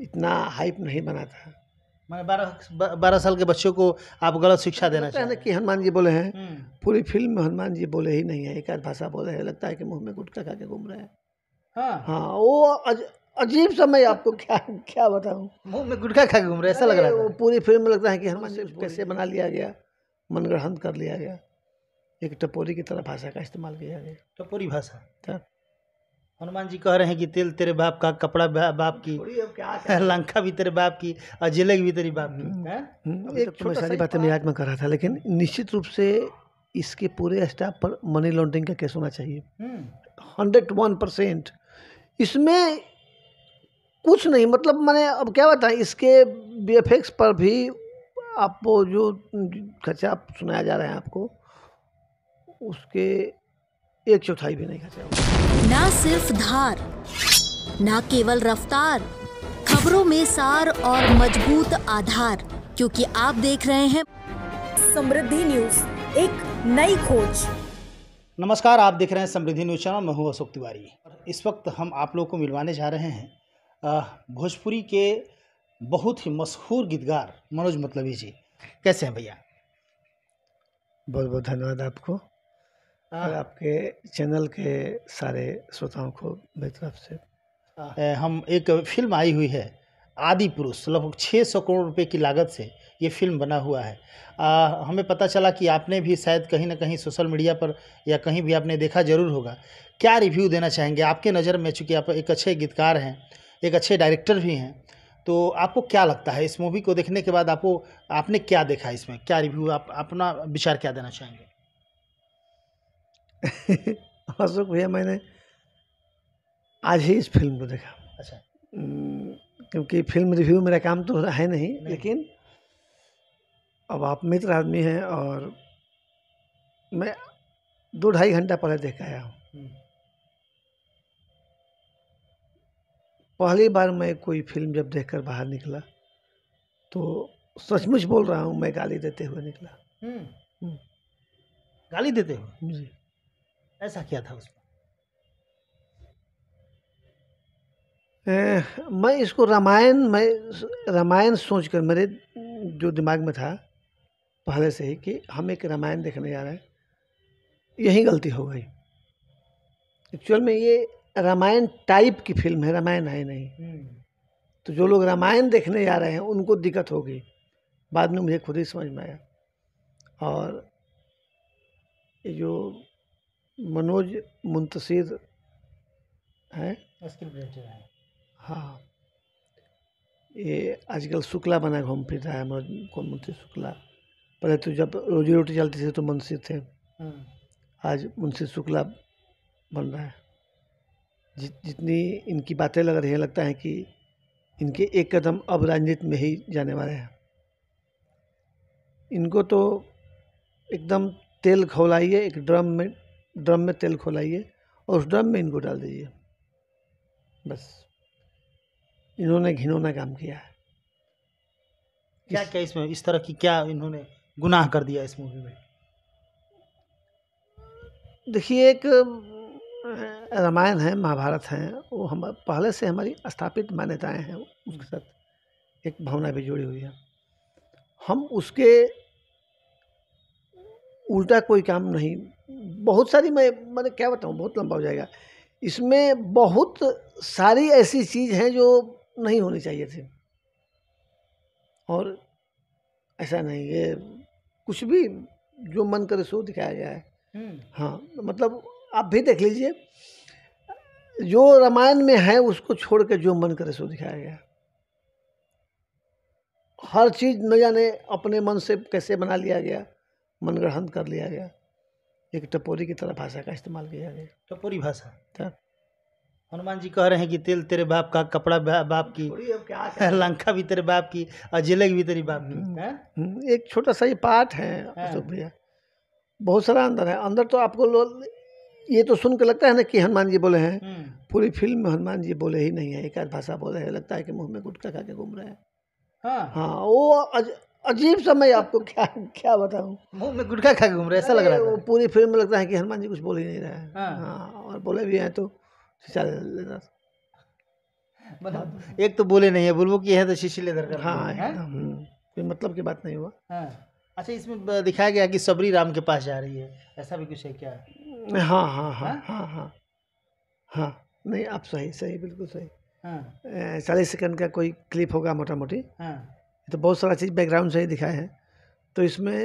इतना हाइप नहीं था मैं बारह बारह साल के बच्चों को आप गलत शिक्षा देना चाहिए कि हनुमान जी बोले हैं हम्म। पूरी फिल्म में हनुमान जी बोले ही नहीं है एक आध भाषा बोले हैं लगता है कि मुंह में गुटखा खा के घूम रहे हैं हाँ, हाँ वो अजीब सा आपको क्या क्या बताऊँ मुंह में गुटखा खा के घूम रहे ऐसा लग रहा है वो पूरी फिल्म में लगता है कि हनुमान जी कैसे बना लिया गया मनगढ़ंत कर लिया गया एक टपोरी की तरह भाषा का इस्तेमाल किया गया टपोरी भाषा हाँ। हनुमान जी कह रहे हैं कि तेल तेरे बाप का कपड़ा बा, बाप की लंका भी तेरे बाप की और भी तेरी बाप की हम्म, हम्म, एक तो मैं सारी बातें मैं में कर रहा था लेकिन निश्चित रूप से इसके पूरे स्टाफ पर मनी लॉन्ड्रिंग का केस होना चाहिए हंड्रेड वन परसेंट इसमें कुछ नहीं मतलब मैंने अब क्या बताएं इसके बी पर भी आपको जो खर्चा सुनाया जा रहा है आपको उसके एक चौथाई भी नहीं खाते ना सिर्फ धार ना केवल रफ्तार खबरों में सार और मजबूत आधार क्योंकि आप देख रहे हैं समृद्धि न्यूज एक नई खोज नमस्कार आप देख रहे हैं समृद्धि न्यूज चैनल मैं हूँ अशोक तिवारी इस वक्त हम आप लोग को मिलवाने जा रहे हैं भोजपुरी के बहुत ही मशहूर गीतकार मनोज मतलबी जी कैसे हैं भैया बहुत बहुत धन्यवाद आपको और हाँ। आपके चैनल के सारे श्रोताओं को मेरी तरफ से हम एक फिल्म आई हुई है आदि पुरुष लगभग छः सौ करोड़ रुपए की लागत से ये फिल्म बना हुआ है आ, हमें पता चला कि आपने भी शायद कहीं ना कहीं सोशल मीडिया पर या कहीं भी आपने देखा ज़रूर होगा क्या रिव्यू देना चाहेंगे आपके नज़र में चूँकि आप एक अच्छे गीतकार हैं एक अच्छे डायरेक्टर भी हैं तो आपको क्या लगता है इस मूवी को देखने के बाद आपको आपने क्या देखा इसमें क्या रिव्यू आप अपना विचार क्या देना चाहेंगे अशोक भैया मैंने आज ही इस फिल्म को देखा अच्छा हम्म, क्योंकि फिल्म रिव्यू मेरा काम तो है नहीं, नहीं। लेकिन अब आप मित्र आदमी हैं और मैं दो ढाई घंटा पहले देख आया हूँ हम्म। पहली बार मैं कोई फिल्म जब देखकर बाहर निकला तो सचमुच बोल रहा हूँ मैं गाली देते हुए निकला हम्म। गाली देते हुए जी ऐसा किया था उसमें मैं इसको रामायण मैं रामायण सोच कर मेरे जो दिमाग में था पहले से ही कि हम एक रामायण देखने जा रहे हैं यही गलती हो गई एक्चुअल में ये रामायण टाइप की फिल्म है रामायण है नहीं हम्म। तो जो लोग रामायण देखने जा रहे हैं उनको दिक्कत होगी बाद में मुझे खुद ही समझ में आया और ये जो मनोज मुंतशिर हैं हाँ ये आजकल शुक्ला बना घूम फिर रहा है मनोज कौन मुंशी शुक्ला पहले तो जब रोजी रोटी चलती थी तो मुंशी थे हम्म। आज मुंशी शुक्ला बन रहा है जि, जितनी इनकी बातें लग रही हैं लगता है कि इनके एक कदम अब राजनीति में ही जाने वाले हैं इनको तो एकदम तेल खौलाइए एक ड्रम में ड्रम में तेल खोलाइए और उस ड्रम में इनको डाल दीजिए बस इन्होंने घिनौना काम किया है क्या क्या इसमें इस तरह की क्या इन्होंने गुनाह कर दिया इस मूवी में देखिए एक रामायण है महाभारत हैं वो हम पहले से हमारी स्थापित मान्यताएं हैं उसके साथ एक भावना भी जुड़ी हुई है हम उसके उल्टा कोई काम नहीं बहुत सारी मैं मैंने क्या बताऊँ बहुत लंबा हो जाएगा इसमें बहुत सारी ऐसी चीज़ हैं जो नहीं होनी चाहिए थी और ऐसा नहीं ये कुछ भी जो मन करे सो दिखाया गया है हम्म। हाँ मतलब आप भी देख लीजिए जो रामायण में है उसको छोड़ के जो मन करे सो दिखाया गया हर चीज़ न जाने अपने मन से कैसे बना लिया गया मनगढ़ंत कर लिया गया एक टपोरी की तरह भाषा का इस्तेमाल किया गया टपोरी भाषा हनुमान जी कह रहे हैं कि तेल तेरे बाप का कपड़ा बा, बाप की लंका भी तेरे बाप की और जिले भी तेरी बाप की हम्म, हम्म, एक छोटा सा ये पाठ है हाँ। अशोक भैया बहुत सारा अंदर है अंदर तो आपको ये तो सुन के लगता है ना कि हनुमान जी बोले हैं हम्म। पूरी फिल्म में हनुमान जी बोले ही नहीं है एक आध भाषा बोले है लगता है कि मुंह में गुटका खा के घूम रहे हैं हाँ हाँ वो अजीब समय आपको क्या क्या बताऊँ मुंह में गुटखा खा के घूम रहे ऐसा लग रहा है वो पूरी फिल्म में लगता है कि हनुमान जी कुछ बोल ही नहीं रहे हैं हाँ, हाँ और बोले भी हैं तो शीशा लेना मतलब एक तो बोले नहीं है बुलबुल की है तो शीशी लेदर कर हाँ है हम्म, कोई मतलब की बात नहीं हुआ हाँ। अच्छा इसमें दिखाया गया कि सबरी राम के पास जा रही है ऐसा भी कुछ है क्या हाँ हाँ हाँ हाँ हाँ हाँ, हाँ। नहीं आप सही सही बिल्कुल सही चालीस सेकंड का कोई क्लिप होगा मोटा मोटी हाँ तो बहुत सारा चीज़ बैकग्राउंड से ही दिखाए हैं तो इसमें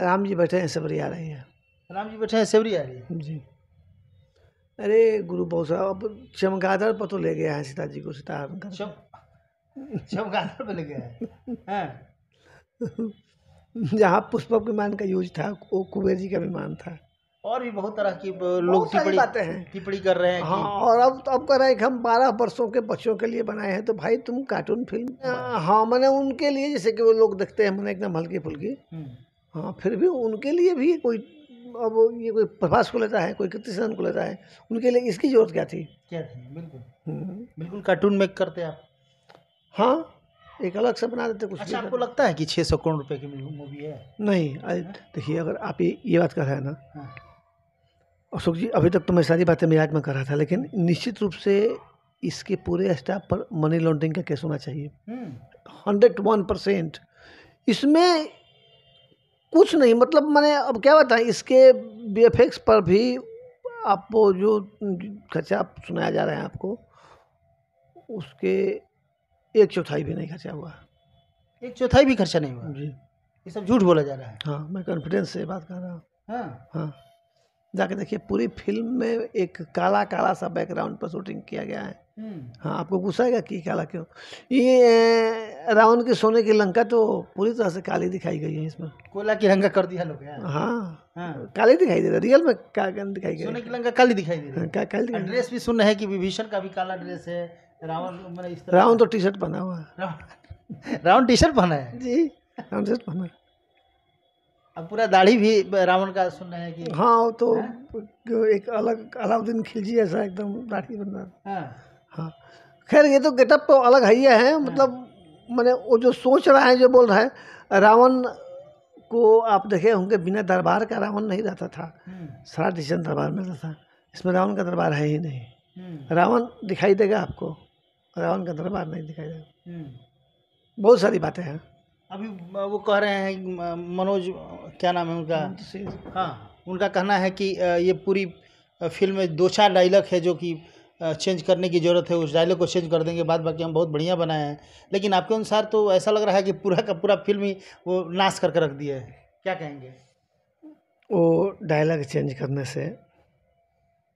राम जी बैठे हैं सेवरी आ रही है राम जी बैठे हैं सबरी आ रही है जी अरे गुरु बहुत सारा अब चमकादर पर तो ले गया है सीता जी को सीता चम, चमकादर पर ले गया है हाँ। जहाँ पुष्पक विमान का यूज था वो कुबेर जी का विमान था और भी बहुत तरह की लोग टिप्पणी हैं टिप्पणी कर रहे हैं हाँ और अब तो अब कह रहे हैं कि हम बारह वर्षों के बच्चों के लिए बनाए हैं तो भाई तुम कार्टून हाँ। फिल्म हाँ मैंने उनके लिए जैसे कि वो लोग देखते हैं मैंने एकदम हल्की फुल्की हम्म। हाँ फिर भी उनके लिए भी कोई अब ये कोई प्रभास को लेता है कोई कृतिशन को लेता है उनके लिए इसकी जरूरत क्या थी क्या थी बिल्कुल हम्म। बिल्कुल कार्टून मेक करते आप हाँ एक अलग से बना देते कुछ अच्छा आपको लगता है कि छः सौ करोड़ रुपए की मूवी है नहीं देखिए अगर आप ये ये बात कर रहे हैं ना हाँ। अशोक जी अभी तक तो मैं सारी बातें मैं में कर रहा था लेकिन निश्चित रूप से इसके पूरे स्टाफ पर मनी लॉन्ड्रिंग का केस होना चाहिए हंड्रेड वन परसेंट इसमें कुछ नहीं मतलब मैंने अब क्या बताएं इसके बी पर भी आपको जो खर्चा सुनाया जा रहा है आपको उसके एक चौथाई भी नहीं खर्चा हुआ एक चौथाई भी खर्चा नहीं हुआ जी ये सब झूठ बोला जा रहा है हाँ मैं कॉन्फिडेंस से बात कर रहा हूँ हाँ हाँ जाके देखिए पूरी फिल्म में एक काला काला सा बैकग्राउंड पर शूटिंग किया गया है हम्म। हाँ आपको गुस्सा आएगा कि काला क्यों ये रावण के सोने की लंका तो पूरी तरह से काली दिखाई गई है इसमें कोयला की लंका कर दिया लोग हाँ, हाँ काली दिखाई दे रहा रियल में कागन दिखाई सोने की लंका काली दिखाई दे रही हाँ, का, काली ड्रेस भी सुन है कि विभीषण का भी काला ड्रेस है रावण तो, मतलब रावण तो टी शर्ट पहना हुआ है रावण टी शर्ट पहना है जी रावण टी शर्ट पहना है अब पूरा दाढ़ी भी रावण का सुन रहे हैं कि हाँ वो तो है? हाँ? एक अलग अलाउद्दीन खिलजी ऐसा एकदम दाढ़ी बनना हाँ, हाँ। खैर ये तो गेटअप तो अलग है ही हाँ। है मतलब हाँ। मैंने वो जो सोच रहा है जो बोल रहा है रावण को आप देखे होंगे बिना दरबार का रावण नहीं रहता था हम्म। सारा डिसीजन दरबार में रहता था इसमें रावण का दरबार है ही नहीं हम्म। रावण दिखाई देगा आपको रावण का दरबार नहीं दिखाई देगा हम्म। बहुत सारी बातें हैं अभी वो कह रहे हैं मनोज क्या नाम है उनका हाँ उनका कहना है कि ये पूरी फिल्म में दो चार डायलॉग है जो कि चेंज करने की ज़रूरत है उस डायलॉग को चेंज कर देंगे बाद बाकी हम बहुत बढ़िया बनाए हैं लेकिन आपके अनुसार तो ऐसा लग रहा है कि पूरा का पूरा फिल्म ही वो नाश करके रख दिया है क्या कहेंगे वो डायलॉग चेंज करने से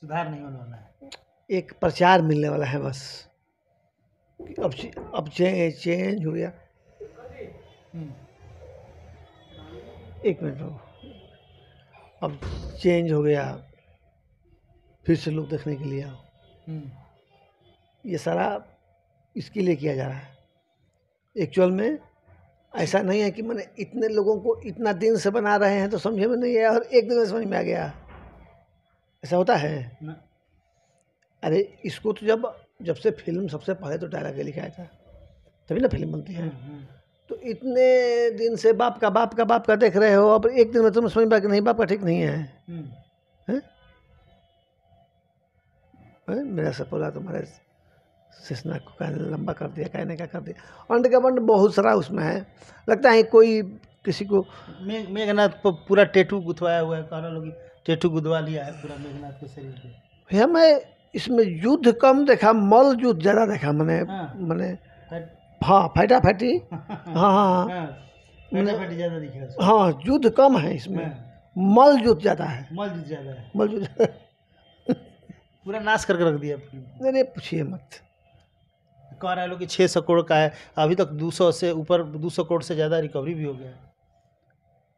सुधार नहीं होने वाला है एक प्रचार मिलने वाला है बस अब अब चेंज हो गया हम्म। एक मिनट रहो अब चेंज हो गया फिर से लोग देखने के लिए आओ हम्म। ये सारा इसके लिए किया जा रहा है एक्चुअल में ऐसा नहीं है कि मैंने इतने लोगों को इतना दिन से बना रहे हैं तो समझे में नहीं आया और एक दिन में समझ में आ गया ऐसा होता है अरे इसको तो जब जब से फिल्म सबसे पहले तो डायलॉग लिखा था तभी ना फिल्म बनती है हम्म, तो इतने दिन से बाप का बाप का बाप का देख रहे हो अब एक दिन में तुम समझ में कि नहीं बाप का ठीक नहीं है हम्म। मेरा सपोला तुम्हारे सिसना को कहने लंबा कर दिया कहने का कर दिया अंड का बंड बहुत सारा उसमें है लगता है कोई किसी को मेघनाथ मेघनाथ पूरा टेटू गुथवाया हुआ है कहना लोग टेटू गुदवा लिया है पूरा मेघनाथ के शरीर में भैया मैं इसमें युद्ध कम देखा मल युद्ध ज़्यादा देखा मैंने हाँ। मैंने हाँ फैटा फैटी हाँ हाँ हाँ हाँ, हाँ युद्ध कम है इसमें हाँ। मल युद्ध ज़्यादा है मल युद्ध ज़्यादा है मल युद्ध पूरा नाश करके रख दिया नहीं नहीं पूछिए मत कह रहे लोग छः सौ करोड़ का है अभी तक दो सौ से ऊपर दो सौ करोड़ से ज़्यादा रिकवरी भी हो गया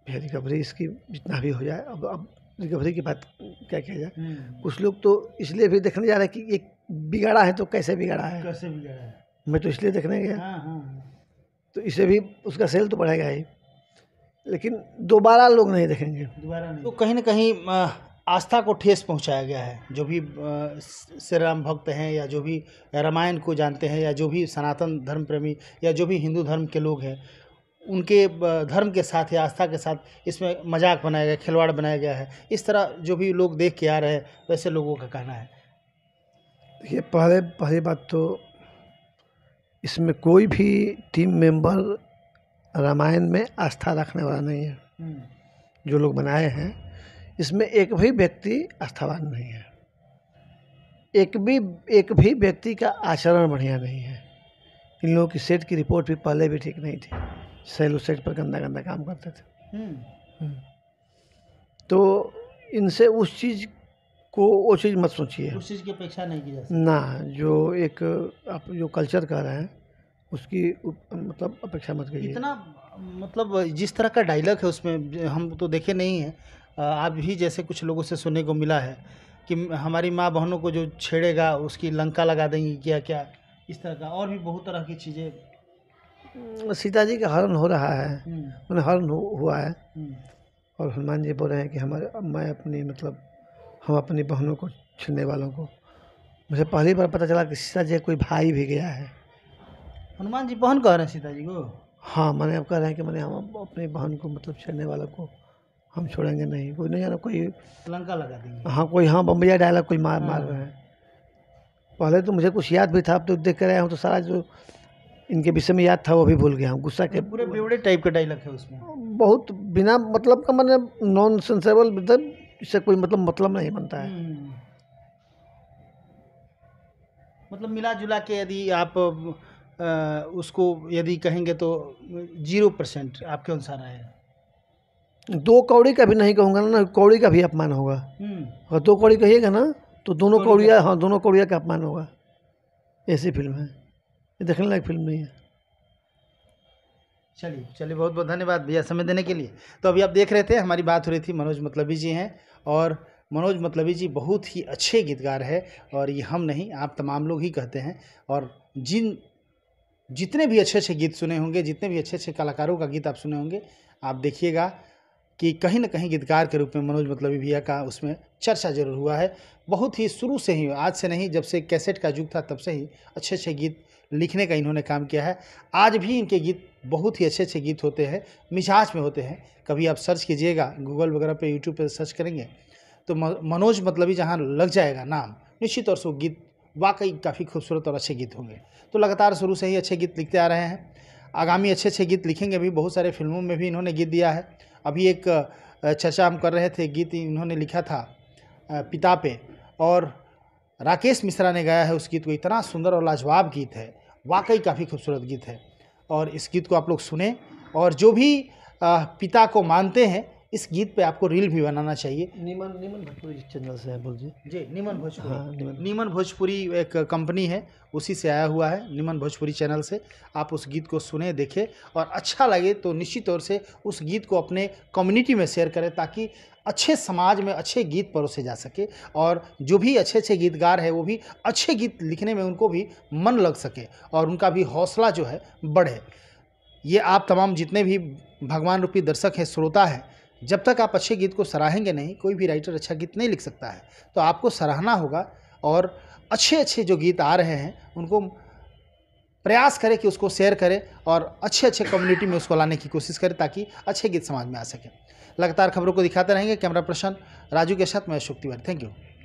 भैया रिकवरी इसकी जितना भी हो जाए अब अब रिकवरी की बात क्या किया जाए हम्म। कुछ लोग तो इसलिए भी देखने जा रहे हैं कि एक बिगाड़ा है तो कैसे बिगाड़ा है कैसे बिगाड़ा है मैं तो इसलिए देखने गया हाँ हाँ, हाँ। तो इसे भी उसका सेल तो बढ़ेगा ही लेकिन दोबारा लोग नहीं देखेंगे दोबारा तो कहीं ना कहीं आस्था को ठेस पहुंचाया गया है जो भी श्री राम भक्त हैं या जो भी रामायण को जानते हैं या जो भी सनातन धर्म प्रेमी या जो भी हिंदू धर्म के लोग हैं उनके धर्म के साथ या आस्था के साथ इसमें मजाक बनाया गया खिलवाड़ बनाया गया है इस तरह जो भी लोग देख के आ रहे हैं वैसे लोगों का कहना है ये पहले पहली बात तो इसमें कोई भी टीम मेंबर रामायण में आस्था रखने वाला नहीं है हम्म। जो लोग बनाए हैं इसमें एक भी व्यक्ति आस्थावान नहीं है एक भी एक भी व्यक्ति का आचरण बढ़िया नहीं है इन लोगों की सेट की रिपोर्ट भी पहले भी ठीक नहीं थी सैलू सेट पर गंदा गंदा काम करते थे हम्म। हम्म। तो इनसे उस चीज़ को वो चीज़ मत सोचिए उस चीज़ की अपेक्षा नहीं की जाती ना जो एक आप जो कल्चर कह रहे हैं उसकी उप, मतलब अपेक्षा मत करिए इतना मतलब जिस तरह का डायलॉग है उसमें हम तो देखे नहीं हैं आप भी जैसे कुछ लोगों से सुनने को मिला है कि हमारी माँ बहनों को जो छेड़ेगा उसकी लंका लगा देंगी क्या क्या इस तरह का और भी बहुत तरह की चीज़ें हम्म, सीता जी का हरण हो रहा है मैंने हम्म। हरण हुआ है हम्म। और हनुमान जी बोल रहे हैं कि हमारे मैं अपनी मतलब हम अपनी बहनों को छीनने वालों को मुझे पहली बार पता चला कि सीता जी कोई भाई भी गया है हनुमान जी बहन कह रहे हैं सीता जी को हाँ मैंने अब कह रहे हैं कि मैंने हम अपनी बहन को मतलब छेड़ने वालों को हम छोड़ेंगे नहीं कोई नहीं जाना कोई लंका लगा देंगे हाँ कोई हाँ बम्बैया डाला कोई मार मार हाँ। रहे हैं पहले तो मुझे कुछ याद भी था अब तो देख रहे आया हूँ तो सारा जो इनके विषय में याद था वो भी भूल गया हूँ गुस्सा के पूरे बेवड़े टाइप का डायलॉग है उसमें बहुत बिना मतलब का मैंने नॉन सेंसेबल मतलब इससे कोई मतलब मतलब नहीं बनता है हम्म। मतलब मिला जुला के यदि आप आ, उसको यदि कहेंगे तो जीरो परसेंट आपके अनुसार आएगा दो कौड़ी का भी नहीं कहूँगा ना कौड़ी का भी अपमान होगा अगर हम्म। दो कौड़ी कहिएगा ना तो दोनों कौड़िया हाँ दोनों कौड़िया का अपमान होगा ऐसी फिल्म है ये देखने लायक फिल्म नहीं है चलिए चलिए बहुत बहुत धन्यवाद भैया समय देने के लिए तो अभी आप देख रहे थे हमारी बात हो रही थी मनोज मतलबी जी हैं और मनोज मतलबी जी बहुत ही अच्छे गीतकार है और ये हम नहीं आप तमाम लोग ही कहते हैं और जिन जितने भी अच्छे अच्छे गीत सुने होंगे जितने भी अच्छे अच्छे कलाकारों का गीत आप सुने होंगे आप देखिएगा कि कहीं ना कहीं गीतकार के रूप में मनोज मतलबी भैया का उसमें चर्चा जरूर हुआ है बहुत ही शुरू से ही आज से नहीं जब से कैसेट का युग था तब से ही अच्छे अच्छे गीत लिखने का इन्होंने काम किया है आज भी इनके गीत बहुत ही अच्छे अच्छे गीत होते हैं मिजाज में होते हैं कभी आप सर्च कीजिएगा गूगल वगैरह पे यूट्यूब पे सर्च करेंगे तो मनोज मतलब ही जहाँ लग जाएगा नाम निश्चित तौर से वो गीत वाकई काफ़ी खूबसूरत और अच्छे गीत होंगे तो लगातार शुरू से ही अच्छे गीत लिखते आ रहे हैं आगामी अच्छे अच्छे गीत लिखेंगे भी बहुत सारे फिल्मों में भी इन्होंने गीत दिया है अभी एक चर्चा हम कर रहे थे गीत इन्होंने लिखा था पिता पे और राकेश मिश्रा ने गाया है उस गीत को इतना सुंदर और लाजवाब गीत है वाकई काफ़ी खूबसूरत गीत है और इस गीत को आप लोग सुने और जो भी पिता को मानते हैं इस गीत पे आपको रील भी बनाना चाहिए नीमन नीमन भोजपुरी चैनल से है बोल जी जी नीमन भोजपुरी हाँ, नीमन।, नीमन भोजपुरी एक कंपनी है उसी से आया हुआ है नीमन भोजपुरी चैनल से आप उस गीत को सुने देखें और अच्छा लगे तो निश्चित तौर से उस गीत को अपने कम्युनिटी में शेयर करें ताकि अच्छे समाज में अच्छे गीत परोसे जा सके और जो भी अच्छे अच्छे गीतकार है वो भी अच्छे गीत लिखने में उनको भी मन लग सके और उनका भी हौसला जो है बढ़े ये आप तमाम जितने भी भगवान रूपी दर्शक हैं श्रोता हैं जब तक आप अच्छे गीत को सराहेंगे नहीं कोई भी राइटर अच्छा गीत नहीं लिख सकता है तो आपको सराहना होगा और अच्छे अच्छे जो गीत आ रहे हैं उनको प्रयास करें कि उसको शेयर करें और अच्छे अच्छे कम्युनिटी में उसको लाने की कोशिश करें ताकि अच्छे गीत समाज में आ सकें लगातार खबरों को दिखाते रहेंगे कैमरा पर्सन राजू के साथ मैं अशोक तिवारी थैंक यू